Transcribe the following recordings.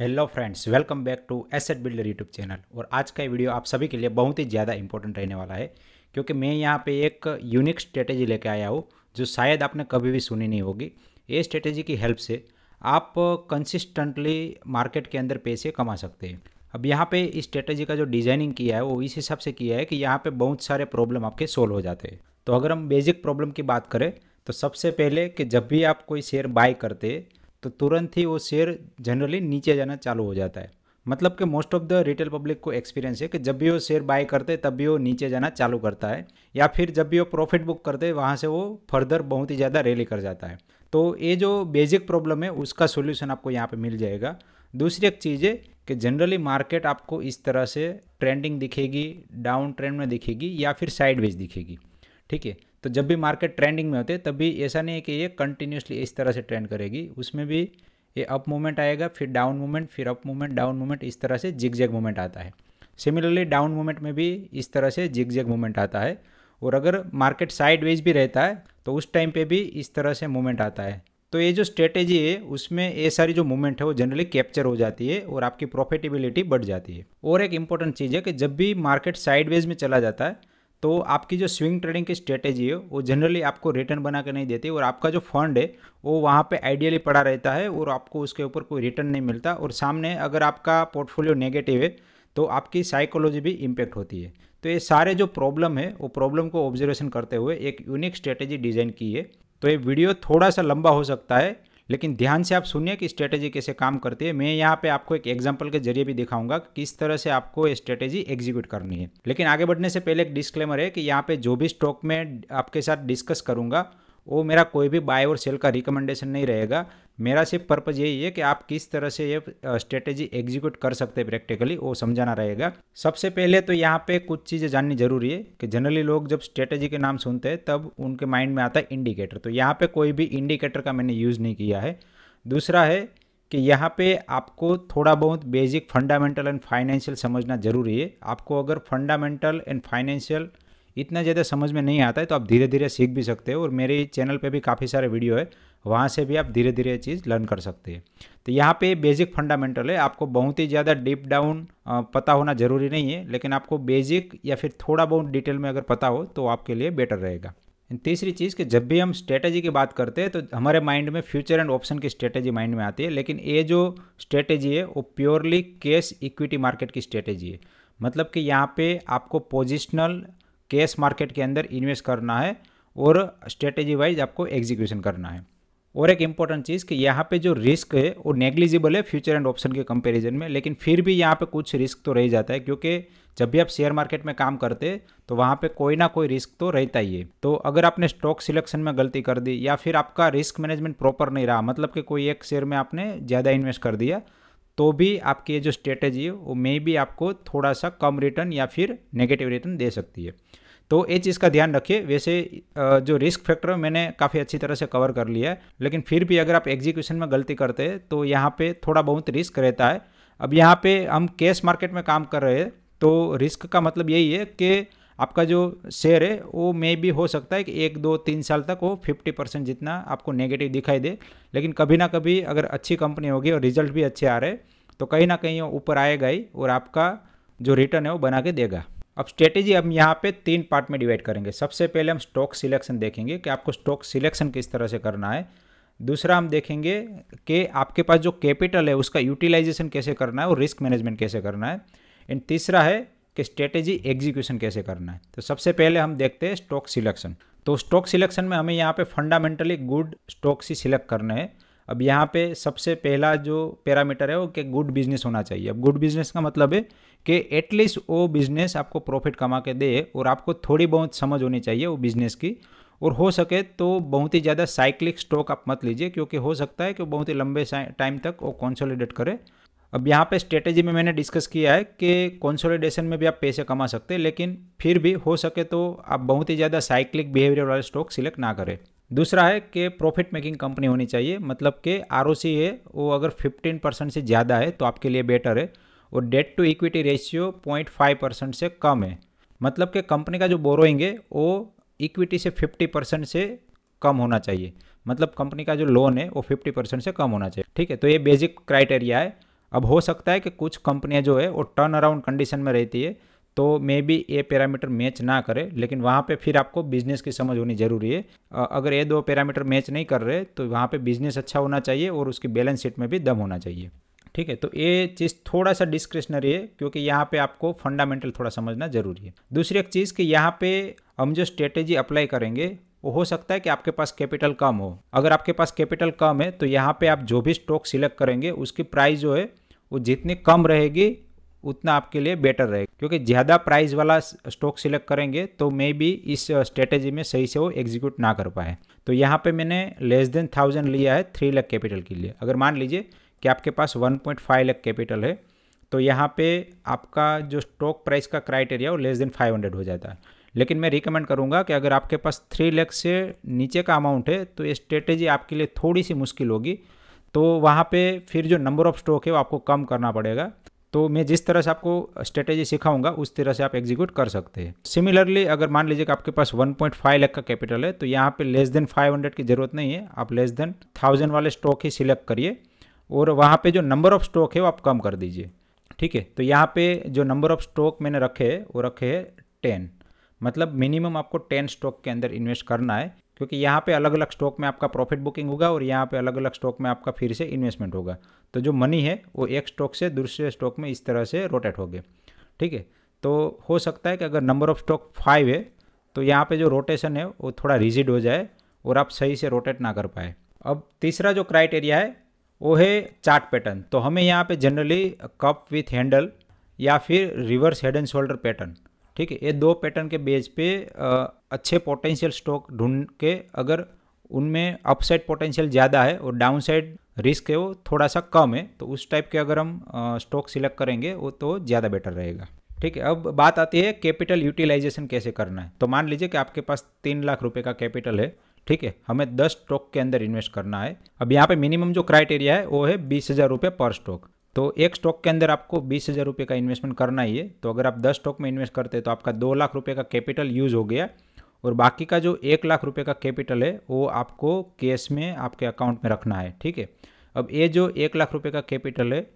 hello friends welcome back to asset builder YouTube channel और आज का वीडियो आप सभी के लिए बहुत ही ज़्यादा इंपॉर्टेंट रहने वाला है क्योंकि मैं यहाँ पे एक यूनिक स्ट्रेटेजी लेके आया हूँ जो शायद आपने कभी भी सुनी नहीं होगी ये स्ट्रेटेजी की हेल्प से आप कंसिस्टेंटली मार्केट के अंदर पैसे कमा सकते हैं अब यहाँ पर इस स्ट्रेटेजी का जो डिजाइनिंग किया है वो इस हिसाब से किया है कि यहाँ पर बहुत सारे प्रॉब्लम आपके सोल्व हो जाते हैं तो अगर हम बेसिक प्रॉब्लम की बात करें तो सबसे पहले कि जब भी आप कोई शेयर बाय करते तो तुरंत ही वो शेयर जनरली नीचे जाना चालू हो जाता है मतलब कि most of the retail public को एक्सपीरियंस है कि जब भी वो शेयर बाय करते हैं तब भी वो नीचे जाना चालू करता है या फिर जब भी वो प्रॉफिट बुक करते हैं वहाँ से वो फर्दर बहुत ही ज़्यादा रैली कर जाता है तो ये जो बेसिक प्रॉब्लम है उसका सोल्यूशन आपको यहाँ पर मिल जाएगा दूसरी एक चीज़ है कि जनरली मार्केट आपको इस तरह से ट्रेंडिंग दिखेगी डाउन ट्रेंड में दिखेगी या फिर साइडवेज दिखेगी ठीक है तो जब भी मार्केट ट्रेंडिंग में होते तब भी ऐसा नहीं है कि ये कंटिन्यूसली इस तरह से ट्रेंड करेगी उसमें भी ये अप मूवमेंट आएगा फिर डाउन मूवमेंट फिर अप मूवमेंट डाउन मूवमेंट इस तरह से जिग जैग मूवमेंट आता है सिमिलरली डाउन मूवमेंट में भी इस तरह से जिग जैग मूवमेंट आता है और अगर मार्केट साइडवेज भी रहता है तो उस टाइम पे भी इस तरह से मूवमेंट आता है तो ये जो स्ट्रेटेजी है उसमें ये सारी जो मूवमेंट है वो जनरली कैप्चर हो जाती है और आपकी प्रॉफिटेबिलिटी बढ़ जाती है और एक इंपॉर्टेंट चीज़ है कि जब भी मार्केट साइडवेज में चला जाता है तो आपकी जो स्विंग ट्रेडिंग की स्ट्रेटेजी है वो जनरली आपको रिटर्न बना के नहीं देती और आपका जो फंड है वो वहाँ पे आइडियली पड़ा रहता है और आपको उसके ऊपर कोई रिटर्न नहीं मिलता और सामने अगर आपका पोर्टफोलियो नेगेटिव है तो आपकी साइकोलॉजी भी इम्पेक्ट होती है तो ये सारे जो प्रॉब्लम है वो प्रॉब्लम को ऑब्जर्वेशन करते हुए एक यूनिक स्ट्रेटेजी डिज़ाइन की है तो ये वीडियो थोड़ा सा लंबा हो सकता है लेकिन ध्यान से आप सुनिए कि स्ट्रेटेजी कैसे काम करती है मैं यहाँ पे आपको एक एग्जाम्पल के जरिए भी दिखाऊंगा कि किस तरह से आपको स्ट्रेटेजी एग्जीक्यूट करनी है लेकिन आगे बढ़ने से पहले एक डिस्क्लेमर है कि यहाँ पे जो भी स्टॉक में आपके साथ डिस्कस करूंगा वो मेरा कोई भी बाय और सेल का रिकमेंडेशन नहीं रहेगा मेरा सिर्फ पर्पज़ यही है कि आप किस तरह से ये स्ट्रेटेजी एग्जीक्यूट कर सकते हैं प्रैक्टिकली वो समझाना रहेगा सबसे पहले तो यहाँ पे कुछ चीज़ें जाननी जरूरी है कि जनरली लोग जब स्ट्रेटेजी के नाम सुनते हैं तब उनके माइंड में आता है इंडिकेटर तो यहाँ पर कोई भी इंडिकेटर का मैंने यूज़ नहीं किया है दूसरा है कि यहाँ पे आपको थोड़ा बहुत बेसिक फंडामेंटल एंड फाइनेंशियल समझना जरूरी है आपको अगर फंडामेंटल एंड फाइनेंशियल इतना ज़्यादा समझ में नहीं आता है तो आप धीरे धीरे सीख भी सकते हो और मेरे चैनल पे भी काफ़ी सारे वीडियो है वहाँ से भी आप धीरे धीरे चीज़ लर्न कर सकते हैं तो यहाँ पे बेसिक फंडामेंटल है आपको बहुत ही ज़्यादा डीप डाउन पता होना ज़रूरी नहीं है लेकिन आपको बेसिक या फिर थोड़ा बहुत डिटेल में अगर पता हो तो आपके लिए बेटर रहेगा तीसरी चीज़ कि जब भी हम स्ट्रेटेजी की बात करते हैं तो हमारे माइंड में फ्यूचर एंड ऑप्शन की स्ट्रेटेजी माइंड में आती है लेकिन ये जो स्ट्रेटेजी है वो प्योरली कैश इक्विटी मार्केट की स्ट्रेटेजी है मतलब कि यहाँ पे आपको पोजिशनल कैश मार्केट के अंदर इन्वेस्ट करना है और स्ट्रेटेजी वाइज आपको एग्जीक्यूशन करना है और एक इम्पॉर्टेंट चीज़ कि यहाँ पे जो रिस्क है वो नेग्लिजिबल है फ्यूचर एंड ऑप्शन के कंपैरिजन में लेकिन फिर भी यहाँ पे कुछ रिस्क तो रह जाता है क्योंकि जब भी आप शेयर मार्केट में काम करते तो वहाँ पे कोई ना कोई रिस्क तो रहता ही है तो अगर आपने स्टॉक सिलेक्शन में गलती कर दी या फिर आपका रिस्क मैनेजमेंट प्रॉपर नहीं रहा मतलब कि कोई एक शेयर में आपने ज़्यादा इन्वेस्ट कर दिया तो भी आपकी जो स्ट्रेटेजी है वो मे भी आपको थोड़ा सा कम रिटर्न या फिर नेगेटिव रिटर्न दे सकती है तो ये चीज़ का ध्यान रखिए वैसे जो रिस्क फैक्टर मैंने काफ़ी अच्छी तरह से कवर कर लिया है लेकिन फिर भी अगर आप एग्जीक्यूशन में गलती करते हैं तो यहाँ पे थोड़ा बहुत रिस्क रहता है अब यहाँ पे हम कैश मार्केट में काम कर रहे हैं तो रिस्क का मतलब यही है कि आपका जो शेयर है वो मे भी हो सकता है कि एक दो तीन साल तक वो फिफ्टी परसेंट जितना आपको नेगेटिव दिखाई दे लेकिन कभी ना कभी अगर अच्छी कंपनी होगी और रिजल्ट भी अच्छे आ रहे तो कहीं ना कहीं वो ऊपर आएगा ही और आपका जो रिटर्न है वो बना के देगा अब स्ट्रेटेजी हम यहाँ पे तीन पार्ट में डिवाइड करेंगे सबसे पहले हम स्टॉक सिलेक्शन देखेंगे कि आपको स्टॉक सिलेक्शन किस तरह से करना है दूसरा हम देखेंगे कि आपके पास जो कैपिटल है उसका यूटिलाइजेशन कैसे करना है और रिस्क मैनेजमेंट कैसे करना है एंड तीसरा है कि स्ट्रेटेजी एग्जीक्यूशन कैसे करना है तो सबसे पहले हम देखते हैं स्टॉक सिलेक्शन तो स्टॉक सिलेक्शन में हमें यहाँ पे फंडामेंटली गुड स्टॉक्स ही सिलेक्ट करने हैं अब यहाँ पे सबसे पहला जो पैरामीटर है वो कि गुड बिजनेस होना चाहिए अब गुड बिजनेस का मतलब है कि एटलीस्ट वो बिज़नेस आपको प्रॉफिट कमा के दे और आपको थोड़ी बहुत समझ होनी चाहिए वो बिज़नेस की और हो सके तो बहुत ही ज़्यादा साइक्लिक स्टॉक आप मत लीजिए क्योंकि हो सकता है कि बहुत ही लंबे टाइम तक वो कॉन्सोलिडेट करे अब यहाँ पे स्ट्रेटेजी में मैंने डिस्कस किया है कि कंसोलिडेशन में भी आप पैसे कमा सकते हैं लेकिन फिर भी हो सके तो आप बहुत ही ज़्यादा साइक्लिक बिहेवियर वाले स्टॉक सिलेक्ट ना करें दूसरा है कि प्रॉफिट मेकिंग कंपनी होनी चाहिए मतलब कि आर है वो अगर 15 परसेंट से ज़्यादा है तो आपके लिए बेटर है और debt to equity ratio point percent से कम है मतलब कि कंपनी का जो बोरोइंग है वो इक्विटी से 50 परसेंट से कम होना चाहिए मतलब कंपनी का जो लोन है वो 50 परसेंट से कम होना चाहिए ठीक है तो ये बेसिक क्राइटेरिया है अब हो सकता है कि कुछ कंपनियां जो है वो टर्न अराउंड कंडीशन में रहती है तो मे बी ये पैरामीटर मैच ना करे लेकिन वहाँ पे फिर आपको बिजनेस की समझ होनी ज़रूरी है अगर ये दो पैरामीटर मैच नहीं कर रहे तो वहाँ पे बिजनेस अच्छा होना चाहिए और उसकी बैलेंस शीट में भी दम होना चाहिए ठीक है तो ये चीज़ थोड़ा सा डिस्क्रिशनरी है क्योंकि यहाँ पे आपको फंडामेंटल थोड़ा समझना ज़रूरी है दूसरी एक चीज़ कि यहाँ पे हम जो स्ट्रेटेजी अप्लाई करेंगे वो हो सकता है कि आपके पास कैपिटल कम हो अगर आपके पास कैपिटल कम है तो यहाँ पे आप जो भी स्टॉक सिलेक्ट करेंगे उसकी प्राइस जो है वो जितनी कम रहेगी उतना आपके लिए बेटर रहेगा क्योंकि ज़्यादा प्राइस वाला स्टॉक सिलेक्ट करेंगे तो मे भी इस स्ट्रेटेजी में सही से वो एग्जीक्यूट ना कर पाए तो यहाँ पे मैंने लेस देन थाउजेंड लिया है थ्री लाख कैपिटल के लिए अगर मान लीजिए कि आपके पास one point five lakh capital है तो यहाँ पे आपका जो स्टॉक प्राइस का क्राइटेरिया वो लेस देन फाइव हंड्रेड हो जाता है लेकिन मैं रिकमेंड करूँगा कि अगर आपके पास थ्री लाख से नीचे का अमाउंट है तो ये स्ट्रेटेजी आपके लिए थोड़ी सी मुश्किल होगी तो वहाँ पे फिर जो नंबर ऑफ स्ट्रोक है वो आपको कम करना पड़ेगा तो मैं जिस तरह से आपको स्ट्रेटेजी सिखाऊंगा उस तरह से आप एग्जीक्यूट कर सकते हैं सिमिलरली अगर मान लीजिए कि आपके पास 1.5 लाख का कैपिटल है तो यहाँ पे लेस देन 500 की ज़रूरत नहीं है आप लेस देन थाउजेंड वाले स्टॉक ही सिलेक्ट करिए और वहाँ पे जो नंबर ऑफ स्टॉक है वो आप कम कर दीजिए ठीक है तो यहाँ पे जो नंबर ऑफ स्टॉक मैंने रखे है वो रखे है टेन मतलब मिनिमम आपको टेन स्टॉक के अंदर इन्वेस्ट करना है क्योंकि यहाँ पे अलग अलग स्टॉक में आपका प्रॉफिट बुकिंग होगा और यहाँ पे अलग अलग स्टॉक में आपका फिर से इन्वेस्टमेंट होगा तो जो मनी है वो एक स्टॉक से दूसरे स्टॉक में इस तरह से रोटेट गए ठीक है तो हो सकता है कि अगर नंबर ऑफ स्टॉक फाइव है तो यहाँ पे जो रोटेशन है वो थोड़ा रिजिड हो जाए और आप सही से रोटेट ना कर पाए अब तीसरा जो क्राइटेरिया है वो है चार्ट पैटर्न तो हमें यहाँ पे जनरली कप विथ हैंडल या फिर reverse head and shoulder pattern ठीक है ये दो पैटर्न के बेस पे अच्छे पोटेंशियल स्टॉक ढूंढ के अगर उनमें अपसाइड पोटेंशियल ज़्यादा है और डाउनसाइड रिस्क है वो थोड़ा सा कम है तो उस टाइप के अगर हम स्टॉक सिलेक्ट करेंगे वो तो ज़्यादा बेटर रहेगा ठीक है अब बात आती है कैपिटल यूटिलाइजेशन कैसे करना है तो मान लीजिए कि आपके पास तीन लाख रुपये का कैपिटल है ठीक है हमें दस स्टॉक के अंदर इन्वेस्ट करना है अब यहाँ पे मिनिमम जो क्राइटेरिया है वो है बीस हज़ार रुपये पर स्टॉक तो एक स्टॉक के अंदर आपको बीस हज़ार रुपये का इन्वेस्टमेंट करना ही है तो अगर आप दस स्टॉक में इन्वेस्ट करते हैं तो आपका दो लाख रुपये का कैपिटल यूज़ हो गया और बाकी का जो एक लाख रुपये का कैपिटल है वो आपको कैश में आपके अकाउंट में रखना है ठीक है अब ये जो एक लाख रुपये का कैपिटल है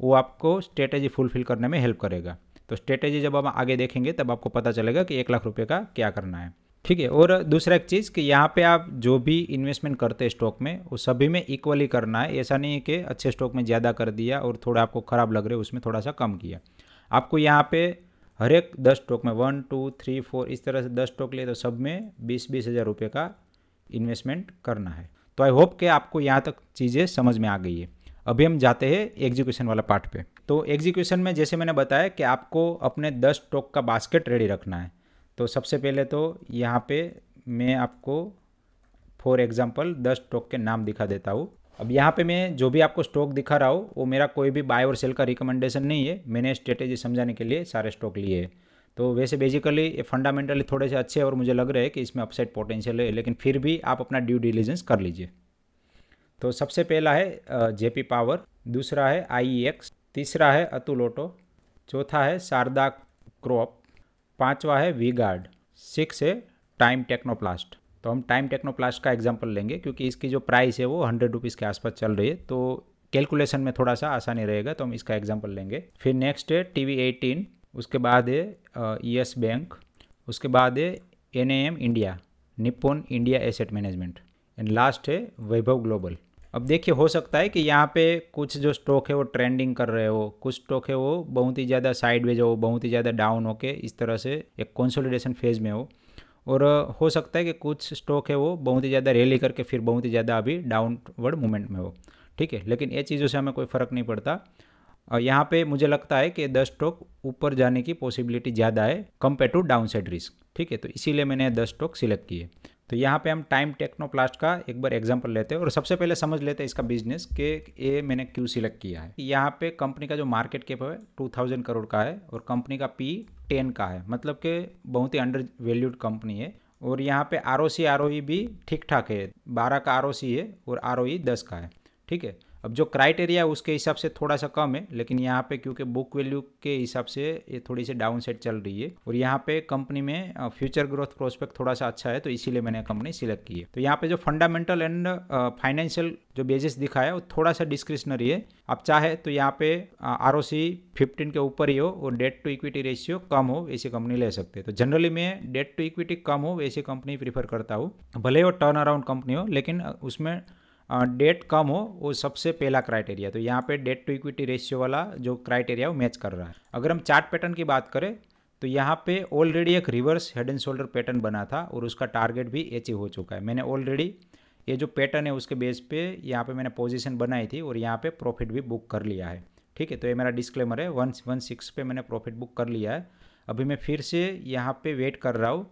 वो आपको स्ट्रेटेजी फुलफिल करने में हेल्प करेगा तो स्ट्रेटेजी जब हम आगे देखेंगे तब आपको पता चलेगा कि एक लाख रुपये का क्या करना है ठीक है और दूसरा एक चीज़ कि यहाँ पे आप जो भी इन्वेस्टमेंट करते हैं स्टॉक में वो सभी में इक्वली करना है ऐसा नहीं है कि अच्छे स्टॉक में ज़्यादा कर दिया और थोड़ा आपको ख़राब लग रहे उसमें थोड़ा सा कम किया आपको यहाँ पे हर एक दस स्टॉक में वन टू थ्री फोर इस तरह से दस स्टॉक लिए तो सब में बीस बीस हज़ार रुपये का इन्वेस्टमेंट करना है तो आई होप कि आपको यहाँ तक चीज़ें समझ में आ गई है अभी हम जाते हैं एग्जीक्यूशन वाला पार्ट पे तो एग्जीक्यूशन में जैसे मैंने बताया कि आपको अपने दस स्टॉक का बास्केट रेडी रखना है तो सबसे पहले तो यहाँ पे मैं आपको फॉर एग्ज़ाम्पल दस स्टॉक के नाम दिखा देता हूँ अब यहाँ पे मैं जो भी आपको स्टॉक दिखा रहा हूँ वो मेरा कोई भी बाय और सेल का रिकमेंडेशन नहीं है मैंने स्ट्रेटेजी समझाने के लिए सारे स्टॉक लिए तो वैसे बेसिकली ये फंडामेंटली थोड़े से अच्छे और मुझे लग रहा है कि इसमें अपसाइड पोटेंशियल है लेकिन फिर भी आप अपना ड्यू डिलीजेंस कर लीजिए तो सबसे पहला है जेपी पावर दूसरा है आई e तीसरा है अतुल ऑटो चौथा है शारदा क्रॉप पांचवा है वी गार्ड सिक्स है टाइम टेक्नोप्लास्ट तो हम टाइम टेक्नोप्लास्ट का एग्जाम्पल लेंगे क्योंकि इसकी जो प्राइस है वो हंड्रेड रुपीज़ के आसपास चल रही है तो कैलकुलेशन में थोड़ा सा आसानी रहेगा तो हम इसका एग्जाम्पल लेंगे फिर नेक्स्ट है टी वी एटीन उसके बाद है येस बैंक उसके बाद है N A M India Nippon India asset management and last है वैभव ग्लोबल अब देखिए हो सकता है कि यहाँ पे कुछ जो स्टॉक है वो ट्रेंडिंग कर रहे हो कुछ स्टॉक है वो बहुत ही ज़्यादा साइडवेज हो बहुत ही ज़्यादा डाउन हो के इस तरह से एक कंसोलिडेशन फेज़ में हो और हो सकता है कि कुछ स्टॉक है वो बहुत ही ज़्यादा रैली करके फिर बहुत ही ज़्यादा अभी डाउनवर्ड मूवमेंट में हो ठीक है लेकिन ये चीज़ों से हमें कोई फ़र्क नहीं पड़ता और यहाँ पे मुझे लगता है कि दस स्टॉक ऊपर जाने की पॉसिबिलिटी ज़्यादा है compare to downside risk ठीक है तो इसीलिए मैंने दस स्टॉक सिलेक्ट किए तो यहाँ पे हम टाइम टेक्नोप्लास्ट का एक बार एग्जांपल लेते हैं और सबसे पहले समझ लेते हैं इसका बिजनेस कि ये मैंने क्यों सिलेक्ट किया है यहाँ पे कंपनी का जो मार्केट कैप है टू थाउजेंड करोड़ का है और कंपनी का पी टेन का है मतलब कि बहुत ही अंडर वैल्यूड कंपनी है और यहाँ पे R O C R O भी ठीक ठाक है बारह का आर ओ सी है और आर ओ e दस का है ठीक है अब जो क्राइटेरिया है उसके हिसाब से थोड़ा सा कम है लेकिन यहाँ पे क्योंकि बुक वैल्यू के हिसाब से ये थोड़ी सी डाउन सेट चल रही है और यहाँ पे कंपनी में फ्यूचर ग्रोथ प्रोस्पेक्ट थोड़ा सा अच्छा है तो इसीलिए मैंने कंपनी सिलेक्ट की है तो यहाँ पे जो फंडामेंटल एंड फाइनेंशियल जो बेजिस दिखाया वो थोड़ा सा डिस्क्रिशनरी है आप चाहे तो यहाँ पे आर ओ सी फिफ्टीन के ऊपर ही हो और डेट टू इक्विटी रेशियो कम हो ऐसी कंपनी ले सकते हैं तो जनरली मैं डेट टू इक्विटी कम हो ऐसी कंपनी प्रीफर करता हूँ भले वो टर्न अराउंड कंपनी हो लेकिन उसमें डेट कम हो वो सबसे पहला क्राइटेरिया तो यहाँ पे डेट टू इक्विटी रेशियो वाला जो क्राइटेरिया वो मैच कर रहा है अगर हम चार्ट पैटर्न की बात करें तो यहाँ पे ऑलरेडी एक reverse head and shoulder pattern बना था और उसका टारगेट भी अचीव e हो चुका है मैंने ऑलरेडी ये जो पैटर्न है उसके बेस पे यहाँ पे मैंने पोजीशन बनाई थी और यहाँ पे प्रॉफिट भी बुक कर लिया है ठीक है तो ये मेरा डिस्क्लेमर है वन वन सिक्स पे मैंने प्रॉफिट बुक कर लिया है अभी मैं फिर से यहाँ पे वेट कर रहा हूँ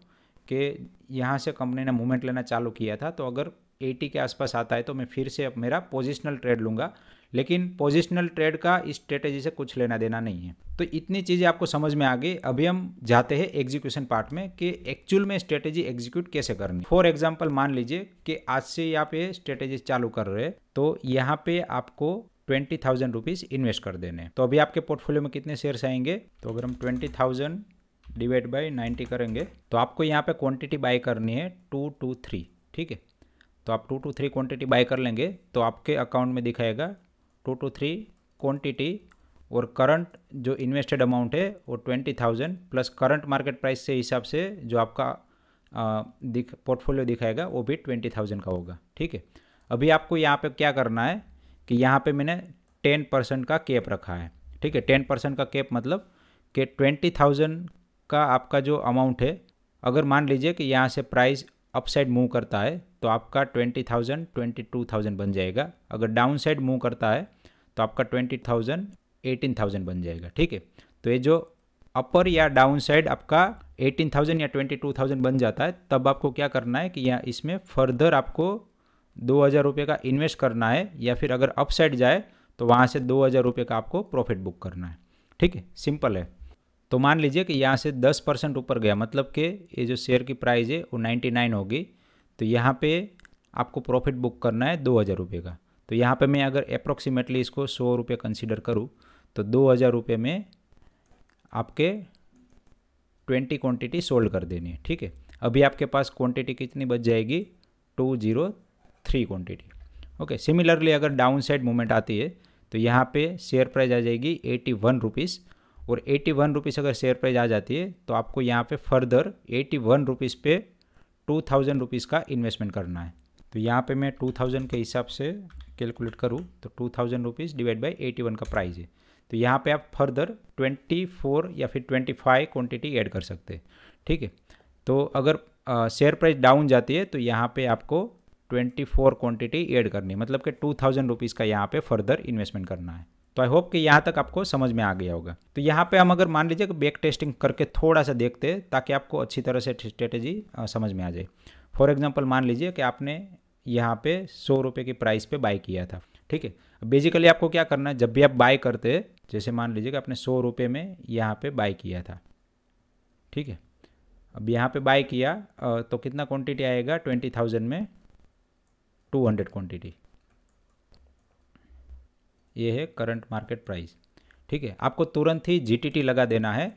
कि यहाँ से कंपनी ने मूवमेंट लेना चालू किया था तो अगर एटी के आसपास आता है तो मैं फिर से मेरा पोजिशनल ट्रेड लूँगा लेकिन पोजिशनल ट्रेड का इस स्ट्रेटेजी से कुछ लेना देना नहीं है तो इतनी चीज़ें आपको समझ में आ गई अभी हम जाते हैं एग्जीक्यूशन पार्ट में कि एक्चुअल में स्ट्रेटेजी एग्जीक्यूट कैसे करनी फॉर एग्जाम्पल मान लीजिए कि आज से यहाँ पे स्ट्रेटेजी चालू कर रहे हैं तो यहाँ पे आपको ट्वेंटी थाउजेंड रुपीज़ इन्वेस्ट कर देने तो अभी आपके पोर्टफोलियो में कितने शेयर्स आएंगे तो अगर हम twenty thousand divide by ninety करेंगे तो आपको यहाँ पे क्वांटिटी बाई करनी है टू टू थ्री ठीक है तो आप two two three quantity buy कर लेंगे तो आपके अकाउंट में दिखाएगा टू टू थ्री क्वांटिटी और करंट जो इन्वेस्टेड अमाउंट है वो twenty thousand plus current market price से हिसाब से जो आपका दिख पोर्टफोलियो दिखाएगा वो भी ट्वेंटी थाउजेंड का होगा ठीक है अभी आपको यहाँ पे क्या करना है कि यहाँ पे मैंने टेन परसेंट का कैप रखा है ठीक है टेन परसेंट का कैप मतलब कि ट्वेंटी थाउजेंड का आपका जो अमाउंट है अगर मान लीजिए कि यहाँ से प्राइस अप साइड मूव करता है तो आपका twenty thousand twenty two thousand बन जाएगा अगर डाउन साइड मूव करता है तो आपका ट्वेंटी थाउजेंड एटीन थाउजेंड बन जाएगा ठीक है तो ये जो अपर या डाउन साइड आपका एटीन थाउजेंड या ट्वेंटी टू थाउजेंड बन जाता है तब आपको क्या करना है कि या इसमें फर्दर आपको दो हज़ार रुपये का इन्वेस्ट करना है या फिर अगर अप साइड जाए तो वहाँ से दो हज़ार रुपये का आपको प्रॉफिट बुक करना है ठीक है सिंपल है तो मान लीजिए कि यहाँ से दस परसेंट ऊपर गया मतलब कि ये जो शेयर की प्राइस है वो नाइन्टी नाइन होगी तो यहाँ पे आपको प्रॉफिट बुक करना है दो हज़ार रुपये का तो यहाँ पे मैं अगर अप्रोक्सीमेटली इसको सौ रुपये कंसिडर करूँ तो दो हज़ार रुपये में आपके ट्वेंटी क्वांटिटी सोल्ड कर देनी है ठीक है अभी आपके पास क्वांटिटी कितनी बच जाएगी two zero three quantity okay similarly अगर डाउन साइड मूवमेंट आती है तो यहाँ पे शेयर प्राइस आ जाएगी एटी वन रुपीज़ और एटी वन रुपीज़ अगर शेयर प्राइस आ जाती है तो आपको यहाँ पे फर्दर एटी वन रुपीज़ पे टू थाउजेंड रुपीज़ का इन्वेस्टमेंट करना है तो यहाँ पे मैं टू थाउजेंड के हिसाब से कैलकुलेट करूँ तो two thousand rupees divide by eighty one का प्राइस है तो यहाँ पे आप फर्दर ट्वेंटी फोर या फिर ट्वेंटी फाइव क्वान्टिटी एड कर सकते हैं ठीक है तो अगर शेयर प्राइस डाउन जाती है तो यहाँ पे आपको ट्वेंटी फोर क्वान्टिटी एड करनी है मतलब कि टू थाउजेंड रुपीज़ का यहाँ पे फर्दर इन्वेस्टमेंट करना है तो आई होप कि यहाँ तक आपको समझ में आ गया होगा तो यहाँ पे हम अगर मान लीजिए कि बैक टेस्टिंग करके थोड़ा सा देखते ताकि आपको अच्छी तरह से स्ट्रेटेजी समझ में आ जाए फॉर एग्जाम्पल मान लीजिए कि आपने यहाँ पे सौ रुपये की प्राइस पे बाय किया था ठीक है बेसिकली आपको क्या करना है जब भी आप बाय करते जैसे मान लीजिए कि आपने सौ रुपये में यहाँ पे बाय किया था ठीक है अब यहाँ पे बाय किया तो कितना क्वांटिटी आएगा ट्वेंटी थाउजेंड में टू हंड्रेड क्वान्टिटी ये है करंट मार्केट प्राइस ठीक है आपको तुरंत ही जी लगा देना है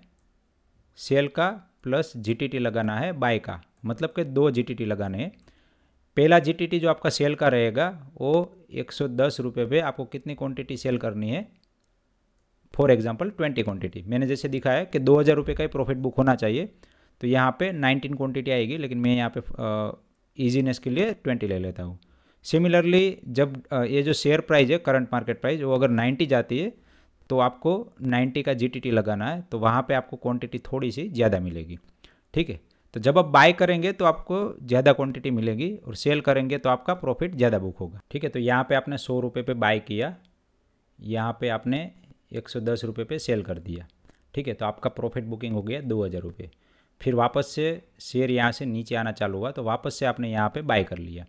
सेल का प्लस जी लगाना है बाय का मतलब कि दो टी लगाने हैं पहला जी जो आपका सेल का रहेगा वो एक सौ दस रुपये पे आपको कितनी क्वांटिटी सेल करनी है फॉर एग्जांपल ट्वेंटी क्वांटिटी मैंने जैसे दिखा है कि दो हज़ार रुपये का ही प्रॉफिट बुक होना चाहिए तो यहाँ पे नाइनटीन क्वांटिटी आएगी लेकिन मैं यहाँ पे ईजीनेस के लिए ट्वेंटी ले लेता हूँ सिमिलरली जब ये जो शेयर प्राइस है करंट मार्केट प्राइस वो अगर 90 जाती है तो आपको 90 का जी लगाना है तो वहाँ पे आपको क्वांटिटी थोड़ी सी ज़्यादा मिलेगी ठीक है तो जब आप बाय करेंगे तो आपको ज़्यादा क्वांटिटी मिलेगी और सेल करेंगे तो आपका प्रॉफिट ज़्यादा बुक होगा ठीक है तो यहाँ पे आपने सौ रुपये पर बाय किया यहाँ पे आपने एक सौ दस रुपये सेल कर दिया ठीक है तो आपका प्रॉफिट बुकिंग हो गया दो हज़ार रुपये फिर वापस से शेयर यहाँ से नीचे आना चालू हुआ तो वापस से आपने यहाँ पर बाय कर लिया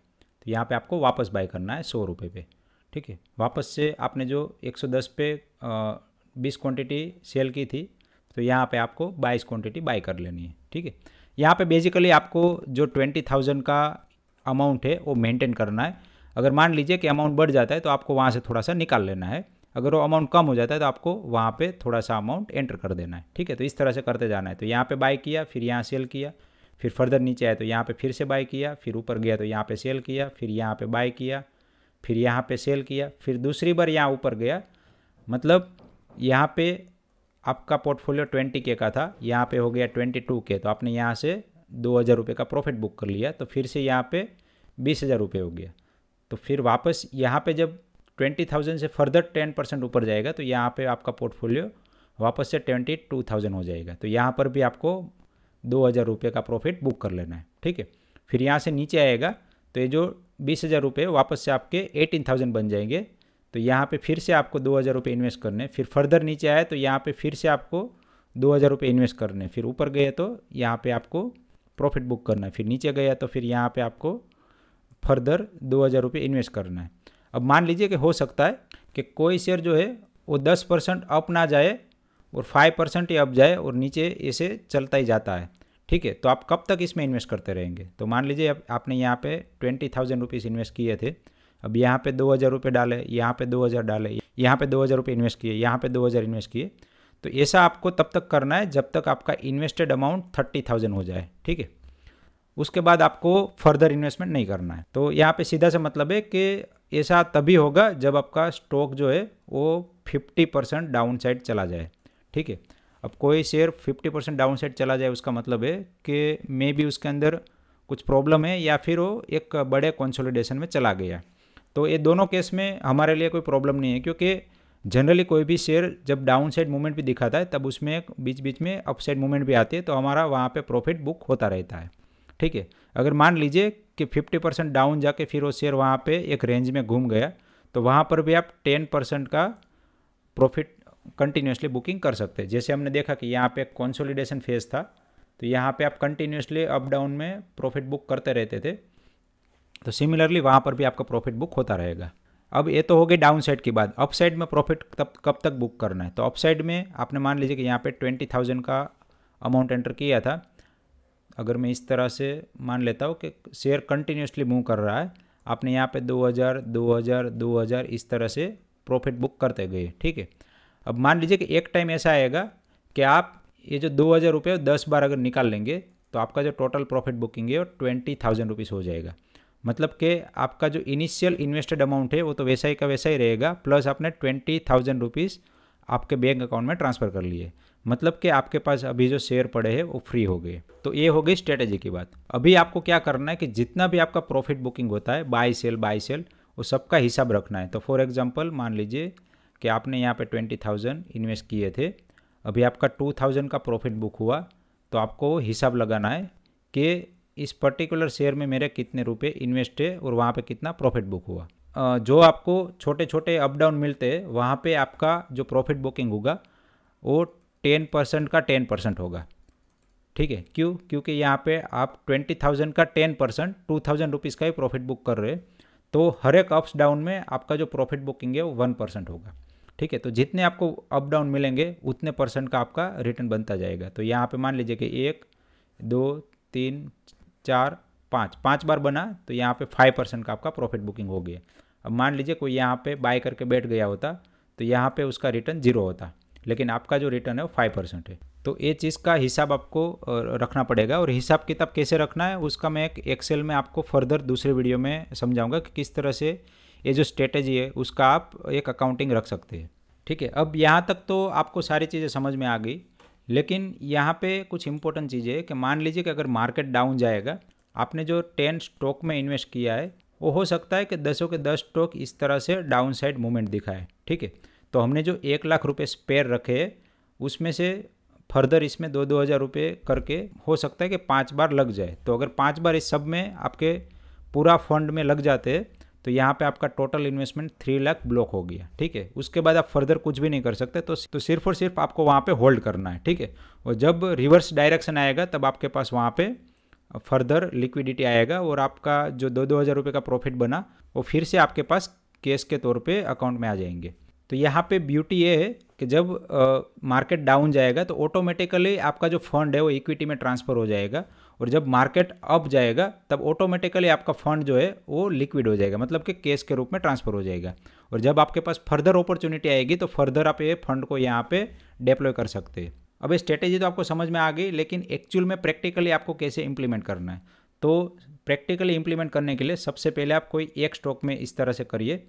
यहाँ पे आपको वापस बाय करना है सौ रुपये पे ठीक है वापस से आपने जो 110 पे बीस क्वांटिटी सेल की थी तो यहाँ पे आपको बाईस क्वांटिटी बाय कर लेनी है ठीक है यहाँ पे बेसिकली आपको जो ट्वेंटी थाउजेंड का अमाउंट है वो मेंटेन करना है अगर मान लीजिए कि अमाउंट बढ़ जाता है तो आपको वहाँ से थोड़ा सा निकाल लेना है अगर वो अमाउंट कम हो जाता है तो आपको वहाँ पे थोड़ा सा अमाउंट एंटर कर देना है ठीक है तो इस तरह से करते जाना है तो यहाँ पे बाय किया फिर यहाँ सेल किया फिर फर्दर नीचे आए तो यहाँ पे फिर से बाय किया फिर ऊपर गया तो यहाँ पे सेल किया फिर यहाँ पे बाय किया फिर यहाँ पे सेल किया फिर दूसरी बार यहाँ ऊपर गया मतलब यहाँ पे आपका पोर्टफोलियो ट्वेंटी के का था यहाँ पे हो गया ट्वेंटी टू के तो आपने यहाँ से दो हज़ार रुपये का प्रॉफिट बुक कर लिया तो फिर से यहाँ पे बीस हज़ार रुपये हो गया तो फिर वापस यहाँ पे जब ट्वेंटी थाउजेंड से फर्दर टेन परसेंट ऊपर जाएगा तो यहाँ पे आपका पोर्टफोलियो वापस से ट्वेंटी टू थाउजेंड हो जाएगा तो यहाँ पर भी आपको दो हज़ार रुपये का प्रॉफिट बुक कर लेना है ठीक है फिर यहाँ से नीचे आएगा तो ये जो बीस हज़ार रुपये वापस से आपके एटीन थाउजेंड बन जाएंगे तो यहाँ पे फिर से आपको दो हज़ार रुपये इन्वेस्ट करने फिर फर्दर नीचे आए तो यहाँ पे फिर से आपको दो हज़ार रुपये इन्वेस्ट करने फिर ऊपर गए तो यहाँ पे आपको प्रॉफिट बुक करना है फिर नीचे गया तो फिर यहाँ पे आपको फर्दर दो हज़ार रुपये इन्वेस्ट करना है अब मान लीजिए कि हो सकता है कि कोई शेयर जो है वो दस परसेंट अप ना जाए और फाइव परसेंट ये अब जाए और नीचे इसे चलता ही जाता है ठीक है तो आप कब तक इसमें इन्वेस्ट करते रहेंगे तो मान लीजिए आप, आपने यहाँ पे ट्वेंटी थाउजेंड रुपीज़ इन्वेस्ट किए थे अब यहाँ पे दो हज़ार रुपये डाले यहाँ पे दो हज़ार डाले यहाँ पे दो हज़ार रुपये इन्वेस्ट किए यहाँ पे दो हज़ार इन्वेस्ट किए तो ऐसा आपको तब तक करना है जब तक आपका इन्वेस्टेड अमाउंट थर्टी थाउजेंड हो जाए ठीक है उसके बाद आपको फर्दर इन्वेस्टमेंट नहीं करना है तो यहाँ पे सीधा से मतलब है कि ऐसा तभी होगा जब आपका स्टॉक जो है वो फिफ्टी परसेंट डाउन साइड चला जाए ठीक है अब कोई शेयर 50 परसेंट डाउन साइड चला जाए उसका मतलब है कि मे बी उसके अंदर कुछ प्रॉब्लम है या फिर वो एक बड़े कंसोलिडेशन में चला गया तो ये दोनों केस में हमारे लिए कोई प्रॉब्लम नहीं है क्योंकि जनरली कोई भी शेयर जब डाउन साइड मूवमेंट भी दिखाता है तब उसमें बीच बीच में अप साइड मूवमेंट भी आती है तो हमारा वहाँ पर प्रॉफिट बुक होता रहता है ठीक है अगर मान लीजिए कि 50 परसेंट डाउन जाके फिर वो शेयर वहाँ पे एक रेंज में घूम गया तो वहाँ पर भी आप 10 परसेंट का प्रॉफिट कंटिन्यूसली बुकिंग कर सकते हैं जैसे हमने देखा कि यहाँ पे कंसोलिडेशन फेज था तो यहाँ पे आप कंटिन्यूसली अप डाउन में प्रॉफिट बुक करते रहते थे तो सिमिलरली वहाँ पर भी आपका प्रॉफिट बुक होता रहेगा अब ये तो हो गई डाउन साइड की बात अप साइड में प्रॉफिट तब कब तक बुक करना है तो अप साइड में आपने मान लीजिए कि यहाँ पे ट्वेंटी थाउजेंड का अमाउंट एंटर किया था अगर मैं इस तरह से मान लेता हूँ कि शेयर कंटिन्यूसली मूव कर रहा है आपने यहाँ पे 2000, 2000, 2000 इस तरह से प्रॉफिट बुक करते गए ठीक है अब मान लीजिए कि एक टाइम ऐसा आएगा कि आप ये जो दो हज़ार रुपये दस बार अगर निकाल लेंगे तो आपका जो टोटल प्रॉफिट बुकिंग है वो ट्वेंटी थाउजेंड रुपीज़ हो जाएगा मतलब कि आपका जो इनिशियल इन्वेस्टेड अमाउंट है वो तो वैसा ही का वैसा ही रहेगा प्लस आपने ट्वेंटी थाउजेंड रुपीज़ आपके बैंक अकाउंट में ट्रांसफ़र कर लिए मतलब कि आपके पास अभी जो शेयर पड़े हैं वो फ्री हो गए तो ये हो गई स्ट्रेटेजी की बात अभी आपको क्या करना है कि जितना भी आपका प्रॉफिट बुकिंग होता है बाई सेल बाई सेल वो सबका हिसाब रखना है तो फॉर एग्जाम्पल मान लीजिए कि आपने यहाँ पे ट्वेंटी थाउजेंड इन्वेस्ट किए थे अभी आपका टू थाउजेंड का प्रॉफिट बुक हुआ तो आपको हिसाब लगाना है कि इस पर्टिकुलर शेयर में मेरे कितने रुपए इन्वेस्ट है और वहाँ पे कितना प्रॉफिट बुक हुआ जो आपको छोटे छोटे अप डाउन मिलते हैं वहाँ पे आपका जो प्रॉफिट बुकिंग होगा वो टेन परसेंट का टेन परसेंट होगा ठीक है क्यों क्योंकि यहाँ पे आप ट्वेंटी थाउजेंड का ten percent two thousand rupees का ही प्रॉफिट बुक कर रहे हैं तो हर एक अप्स डाउन में आपका जो प्रॉफिट बुकिंग है वो वन परसेंट होगा ठीक है तो जितने आपको अप डाउन मिलेंगे उतने परसेंट का आपका रिटर्न बनता जाएगा तो यहाँ पे मान लीजिए कि एक दो तीन चार पाँच पाँच बार बना तो यहाँ पे फाइव परसेंट का आपका प्रॉफिट बुकिंग हो गया अब मान लीजिए कोई यहाँ पे बाय करके बैठ गया होता तो यहाँ पे उसका रिटर्न जीरो होता लेकिन आपका जो रिटर्न है वो फाइव परसेंट है तो ये चीज़ का हिसाब आपको रखना पड़ेगा और हिसाब किताब कैसे रखना है उसका मैं एक एक्सेल में आपको फर्दर दूसरे वीडियो में समझाऊँगा कि किस तरह से ये जो स्ट्रेटेजी है उसका आप एक अकाउंटिंग रख सकते हैं ठीक है अब यहाँ तक तो आपको सारी चीज़ें समझ में आ गई लेकिन यहाँ पे कुछ इंपॉर्टेंट चीज़ें है कि मान लीजिए कि अगर मार्केट डाउन जाएगा आपने जो टेन स्टॉक में इन्वेस्ट किया है वो हो सकता है कि दसों के दस स्टॉक इस तरह से डाउन साइड मूवमेंट दिखाए ठीक है तो हमने जो एक लाख रुपये स्पेयर रखे है उसमें से फर्दर इसमें दो दो हज़ार रुपये करके हो सकता है कि पाँच बार लग जाए तो अगर पाँच बार इस सब में आपके पूरा फंड में लग जाते हैं तो यहाँ पे आपका total investment three lakh block हो गया ठीक है उसके बाद आप फर्दर कुछ भी नहीं कर सकते तो तो सिर्फ और सिर्फ आपको वहाँ पे होल्ड करना है ठीक है और जब रिवर्स डायरेक्शन आएगा तब आपके पास वहाँ पे फर्दर लिक्विडिटी आएगा और आपका जो दो दो हज़ार रुपये का प्रॉफिट बना वो फिर से आपके पास कैश के तौर पर अकाउंट में आ जाएंगे तो यहाँ पे ब्यूटी ये है कि जब मार्केट डाउन जाएगा तो ऑटोमेटिकली आपका जो फंड है वो इक्विटी में ट्रांसफ़र हो जाएगा और जब मार्केट अप जाएगा तब ऑटोमेटिकली आपका फंड जो है वो लिक्विड हो जाएगा मतलब कि कैश के रूप में ट्रांसफ़र हो जाएगा और जब आपके पास फर्दर अपॉर्चुनिटी आएगी तो फर्दर आप ये फंड को यहाँ पे डिप्लॉय कर सकते हैं अब ये स्ट्रेटेजी तो आपको समझ में आ गई लेकिन एक्चुअल में प्रैक्टिकली आपको कैसे इम्प्लीमेंट करना है तो प्रैक्टिकली इम्प्लीमेंट करने के लिए सबसे पहले आप कोई एक स्टॉक में इस तरह से करिए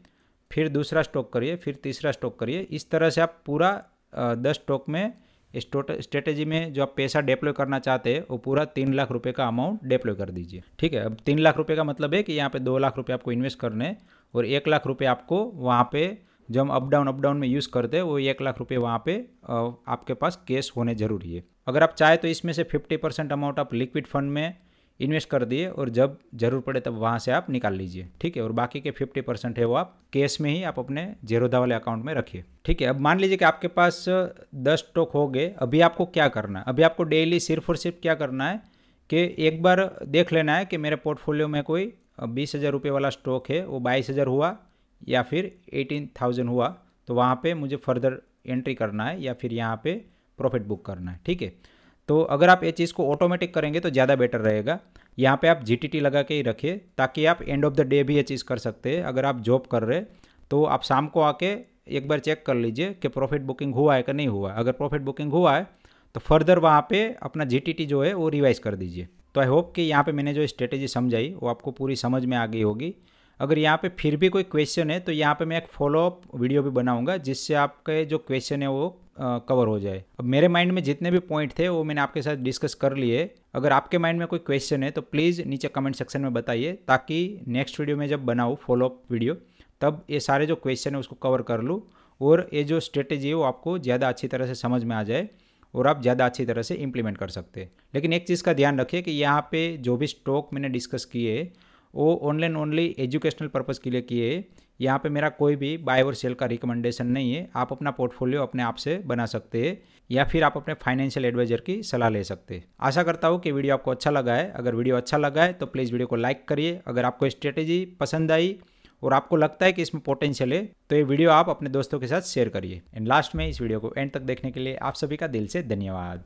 फिर दूसरा स्टॉक करिए फिर तीसरा स्टॉक करिए इस तरह से आप पूरा दस स्टॉक में इस स्ट्रेटेजी में जो आप पैसा डेप्लॉय करना चाहते हैं वो पूरा तीन लाख रुपये का अमाउंट डेप्लॉय कर दीजिए ठीक है अब तीन लाख रुपये का मतलब है कि यहाँ पे दो लाख रुपये आपको इन्वेस्ट करने और एक लाख रुपये आपको वहाँ पे जो हम अप डाउन अप डाउन में यूज़ करते हैं वो एक लाख रुपये वहाँ पे आपके पास कैश होने ज़रूरी है अगर आप चाहें तो इसमें से फिफ्टी परसेंट अमाउंट आप लिक्विड फंड में इन्वेस्ट कर दिए और जब ज़रूर पड़े तब वहाँ से आप निकाल लीजिए ठीक है और बाकी के फिफ्टी परसेंट है वो आप कैश में ही आप अपने जेरोधा वाले अकाउंट में रखिए ठीक है अब मान लीजिए कि आपके पास दस स्टॉक हो गए अभी आपको क्या करना है अभी आपको डेली सिर्फ और सिर्फ क्या करना है कि एक बार देख लेना है कि मेरे पोर्टफोलियो में कोई बीस हज़ार रुपये वाला स्टॉक है वो बाईस हज़ार हुआ या फिर एटीन थाउजेंड हुआ तो वहाँ पे मुझे फर्दर एंट्री करना है या फिर यहाँ पे प्रॉफिट बुक करना है ठीक है तो अगर आप ये चीज़ को ऑटोमेटिक करेंगे तो ज़्यादा बेटर रहेगा यहाँ पे आप जी लगा के ही रखिए ताकि आप एंड ऑफ द डे भी ये चीज़ कर सकते हैं अगर आप जॉब कर रहे तो आप शाम को आके एक बार चेक कर लीजिए कि प्रॉफिट बुकिंग हुआ है कि नहीं हुआ अगर प्रॉफिट बुकिंग हुआ है तो फर्दर वहाँ पर अपना जी जो है वो रिवाइज कर दीजिए तो आई होप कि यहाँ पर मैंने जो स्ट्रेटेजी समझाई वो आपको पूरी समझ में आ गई होगी अगर यहाँ पे फिर भी कोई क्वेश्चन है तो यहाँ पे मैं एक फॉलोअप वीडियो भी बनाऊंगा जिससे आपके जो क्वेश्चन है वो कवर हो जाए अब मेरे माइंड में जितने भी पॉइंट थे वो मैंने आपके साथ डिस्कस कर लिए अगर आपके माइंड में कोई क्वेश्चन है तो प्लीज़ नीचे कमेंट सेक्शन में बताइए ताकि नेक्स्ट वीडियो में जब बनाऊँ फॉलोअप वीडियो तब ये सारे जो क्वेश्चन है उसको कवर कर लूँ और ये जो स्ट्रेटेजी है वो आपको ज़्यादा अच्छी तरह से समझ में आ जाए और आप ज़्यादा अच्छी तरह से इम्प्लीमेंट कर सकते हैं लेकिन एक चीज़ का ध्यान रखिए कि यहाँ पे जो भी स्टॉक मैंने डिस्कस किए वो ऑनलाइन ओनली एजुकेशनल पर्पज़ के लिए किए यहाँ पे मेरा कोई भी बाय और सेल का रिकमेंडेशन नहीं है आप अपना पोर्टफोलियो अपने आप से बना सकते हैं या फिर आप अपने फाइनेंशियल एडवाइजर की सलाह ले सकते हैं आशा करता हूँ कि वीडियो आपको अच्छा लगा है अगर वीडियो अच्छा लगा है तो प्लीज़ वीडियो को लाइक करिए अगर आपको स्ट्रेटेजी पसंद आई और आपको लगता है कि इसमें पोटेंशियल है तो ये वीडियो आप अपने दोस्तों के साथ शेयर करिए एंड लास्ट में इस वीडियो को एंड तक देखने के लिए आप सभी का दिल से धन्यवाद